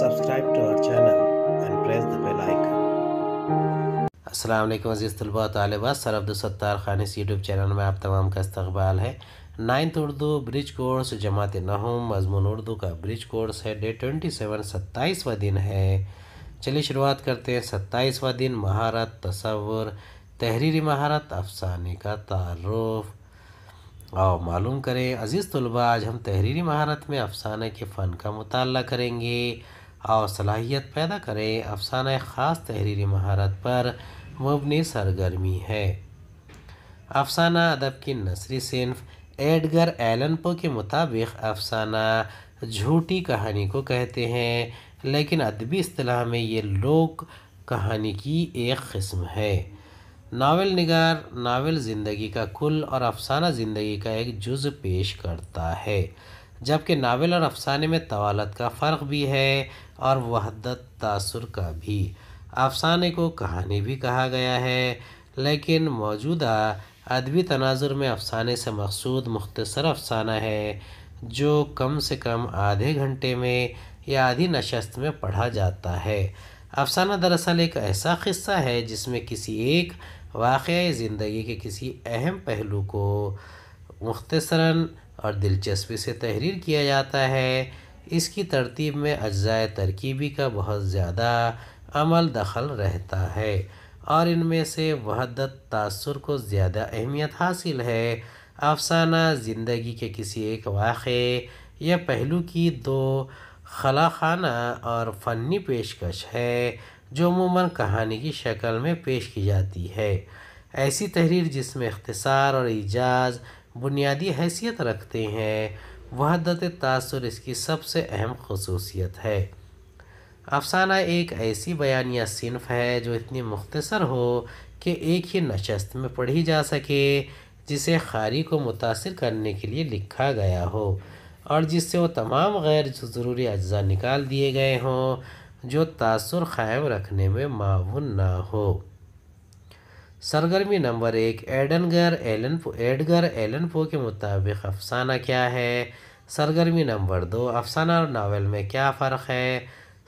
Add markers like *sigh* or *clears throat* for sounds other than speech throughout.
Subscribe to our channel and press the bell icon. वालेकुम अज़ीज़ तलबा तलबा सर खान इस यूट्यूब चैनल में आप तमाम का इस्तबाल है नाइन्थ उर्दू ब्रिज कोर्स जमात नहम मजमून उर्दू का ब्रिज कोर्स है डे ट्वेंटी सेवन सत्ताईसवा दिन है चलिए शुरुआत करते हैं सत्ताईसवा दिन महारत तस्वुर तहरीरी महारत अफसाने का तारफ़ और मालूम करें अज़ीज़ तलबा आज हम तहरीरी महारत में अफसाने के फ़न का मुताल करेंगे और सलाहियत पैदा करें अफसाना ख़ास तहरीरी महारत पर मबनी सरगर्मी है अफसाना अदब की नसरी सिनफ एडगर एलनपो के मुताबिक अफसाना झूठी कहानी को कहते हैं लेकिन अदबी असलाह में ये लोक कहानी की एक कस्म है नावल नगार नावल ज़िंदगी का कुल और अफसाना ज़िंदगी का एक जुज़ पेश करता है जबकि नावल और अफसाने में तवालत का फ़र्क भी है और वहदत तासर का भी अफसाने को कहानी भी कहा गया है लेकिन मौजूदा अदबी तनाजुर में अफसाने से मकसूद मुख्तर अफसाना है जो कम से कम आधे घंटे में या आधी नशस्त में पढ़ा जाता है अफसाना दरअसल एक ऐसा कस्सा है जिसमें किसी एक वाक़ ज़िंदगी के किसी अहम पहलू को मुख्तसरा और दिलचस्पी से तहरीर किया जाता है इसकी तरतीब में अज्जाए तरकीबी का बहुत ज़्यादा अमल दखल रहता है और इनमें से वहदत तासर को ज़्यादा अहमियत हासिल है अफसाना ज़िंदगी के किसी एक वाक़े या पहलू की दो खला खाना और फ़नी पेशकश है जो अमूमन कहानी की शक्ल में पेश की जाती है ऐसी तहरीर जिसमें अख्तसार और इजाज़ बुनियादी हैसियत रखते हैं वहदत तासर इसकी सबसे अहम खसूसियत है अफसाना एक ऐसी बयानिया सिनफ है जो इतनी मुख्तसर हो कि एक ही नशस्त में पढ़ी जा सके जिसे खारी को मुतासर करने के लिए लिखा गया हो और जिससे वो तमाम गैर ज़रूरी अज्जा निकाल दिए गए हों जो तासर क़ायम रखने में माउन ना हो सरगर्मी नंबर एक एडनगर एलन एडगर एलन पो के मुताबिक अफसाना क्या है सरगर्मी नंबर दो अफसाना और नावल में क्या फ़र्क है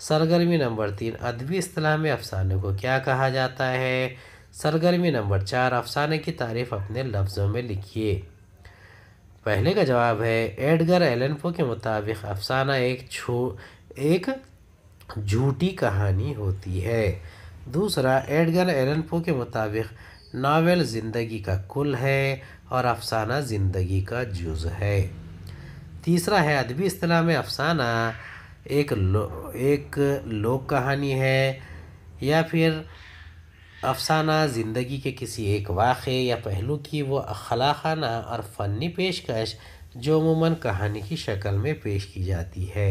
सरगर्मी नंबर तीन अदबी असलाह में अफसाने को क्या कहा जाता है सरगर्मी नंबर चार अफसाने की तारीफ अपने लफ्ज़ों में लिखिए पहले का जवाब है एडगर एलन पो के मुताबिक अफसाना एक छो एक झूठी कहानी होती है दूसरा एडगर एलन पो के मुताबिक नावल ज़िंदगी का कुल है और अफसाना ज़िंदगी का जुज़ है तीसरा है अदबी अतलाह में अफसाना एक लो, एक लोक कहानी है या फिर अफसाना ज़िंदगी के किसी एक वाक़े या पहलू की वो अखलाखाना और फ़नी पेशकश जो अमूमन कहानी की शक्ल में पेश की जाती है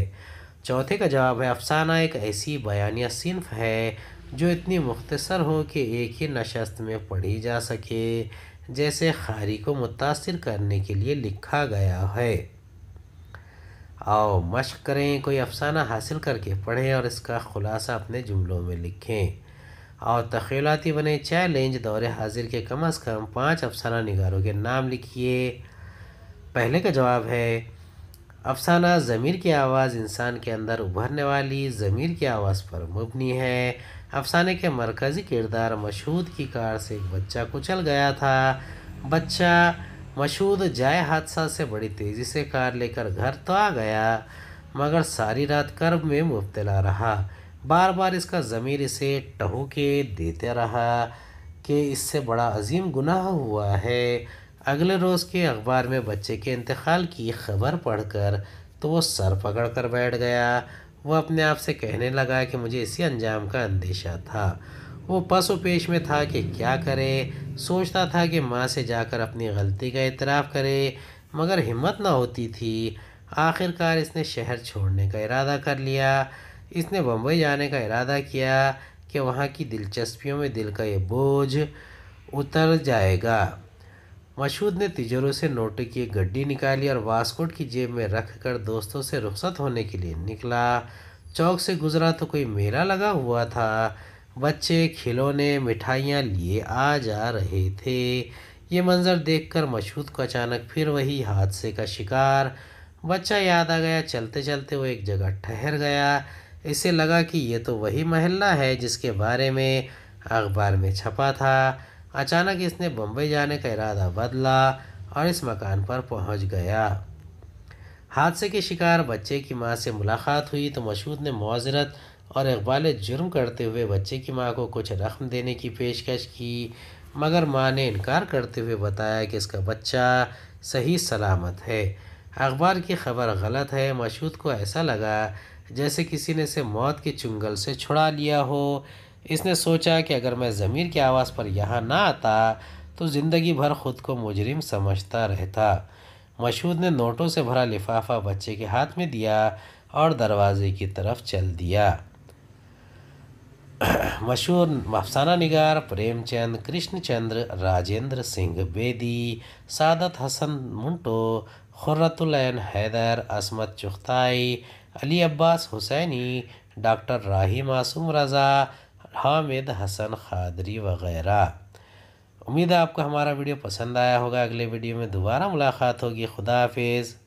चौथे का जवाब है अफसाना एक ऐसी बयानिया सिनफ है जो इतनी मुख्तसर हो कि एक ही नशस्त में पढ़ी जा सके जैसे खारी को मुतासर करने के लिए लिखा गया है आओ मश्क करें कोई अफसाना हासिल करके पढ़ें और इसका ख़ुलासा अपने जुमलों में लिखें आओ तखीलाती बने चैलेंज दौरे हाजिर के कम अज़ कम पाँच अफसाना निगारों के नाम लिखिए पहले का जवाब है अफसाना ज़मीर की आवाज़ इंसान के अंदर उभरने वाली ज़मीर की आवाज़ पर मुबनी है अफसाने के मरकज़ी किरदार मशहूद की कार से एक बच्चा कुचल गया था बच्चा मशहूद जाए हादसा से बड़ी तेज़ी से कार लेकर घर तो आ गया मगर सारी रात कर्ब में मुबतला रहा बार बार इसका ज़मीर इसे टहू के देते रहा कि इससे बड़ा अजीम गुनाह हुआ है अगले रोज़ के अखबार में बच्चे के इंतकाल की खबर पढ़कर तो वो सर पकड़ कर बैठ गया वह अपने आप से कहने लगा कि मुझे इसी अंजाम का अंदेशा था वो पशु पेश में था कि क्या करे सोचता था कि माँ से जाकर अपनी गलती का इतराफ़ करे मगर हिम्मत ना होती थी आखिरकार इसने शहर छोड़ने का इरादा कर लिया इसने बम्बई जाने का इरादा किया कि वहाँ की दिलचस्पियों में दिल का ये बोझ उतर जाएगा मशहूद ने तिजोरों से नोटों की एक गड्डी निकाली और वास्कोट की जेब में रख कर दोस्तों से रुख्सत होने के लिए निकला चौक से गुजरा तो कोई मेला लगा हुआ था बच्चे खिलौने मिठाइयाँ लिए आ जा रहे थे ये मंज़र देखकर मशहूद को अचानक फिर वही हादसे का शिकार बच्चा याद आ गया चलते चलते वो एक जगह ठहर गया इसे लगा कि ये तो वही महल्ला है जिसके बारे में अखबार में छपा था अचानक इसने बम्बई जाने का इरादा बदला और इस मकान पर पहुंच गया हादसे के शिकार बच्चे की माँ से मुलाकात हुई तो मशहूद ने मज़रत और इकबाल जुर्म करते हुए बच्चे की माँ को कुछ रकम देने की पेशकश की मगर माँ ने इनकार करते हुए बताया कि इसका बच्चा सही सलामत है अखबार की खबर गलत है मशहूद को ऐसा लगा जैसे किसी ने इसे मौत के चुंगल से छुड़ा लिया हो इसने सोचा कि अगर मैं ज़मीर की आवाज़ पर यहाँ ना आता तो ज़िंदगी भर ख़ुद को मुजरिम समझता रहता मशहूद ने नोटों से भरा लिफाफा बच्चे के हाथ में दिया और दरवाज़े की तरफ चल दिया *clears throat* मशहूर अफसाना निगार प्रेमचंद कृष्णचंद्र राजेंद्र सिंह बेदी सादत हसन मुंटो खुर्रतुलैन हैदर असमत चुख्ताई अली अब्बास हुसैनी डॉक्टर राही मासूम रज़ा हामिद हसन खादरी वगैरह उम्मीद है आपको हमारा वीडियो पसंद आया होगा अगले वीडियो में दोबारा मुलाकात होगी खुदा हाफिज़